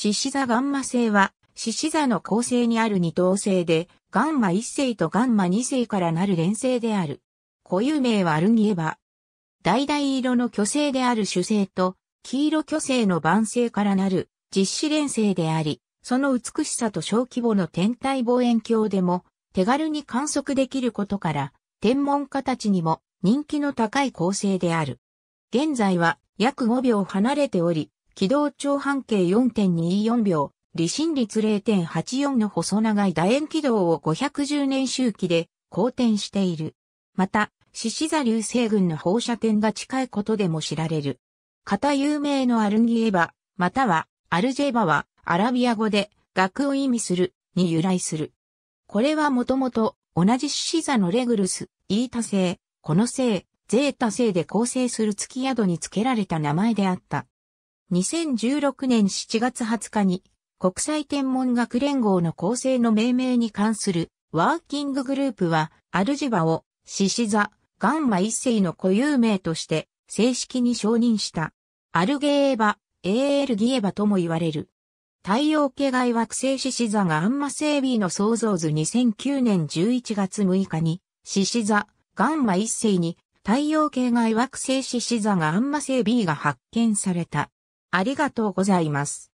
獅子座ガンマ星は、獅子座の構成にある二等星で、ガンマ一星とガンマ二星からなる連星である。固有名はあに言えば、大橙色の巨星である主星と、黄色巨星の晩星からなる実子連星であり、その美しさと小規模の天体望遠鏡でも手軽に観測できることから、天文家たちにも人気の高い構成である。現在は約5秒離れており、軌道長半径4.24秒、離心率0.84の細長い楕円軌道を510年周期で公転している。また、獅子座流星群の放射点が近いことでも知られる。型有名のアルギエバ、またはアルジェバはアラビア語で額を意味するに由来する。これはもともと同じ獅子座のレグルス、イータ星、この星、ゼータ星で構成する月宿に付けられた名前であった。2016年7月20日に国際天文学連合の構成の命名に関するワーキンググループはアルジバを獅子座ガンマ一世の固有名として正式に承認した。アルゲーバ、エールギエバとも言われる。太陽系外惑星獅子座がアンマ星 B の創造図2009年11月6日に獅子座ガンマ一世に太陽系外惑星獅子座がアンマ星 B が発見された。ありがとうございます。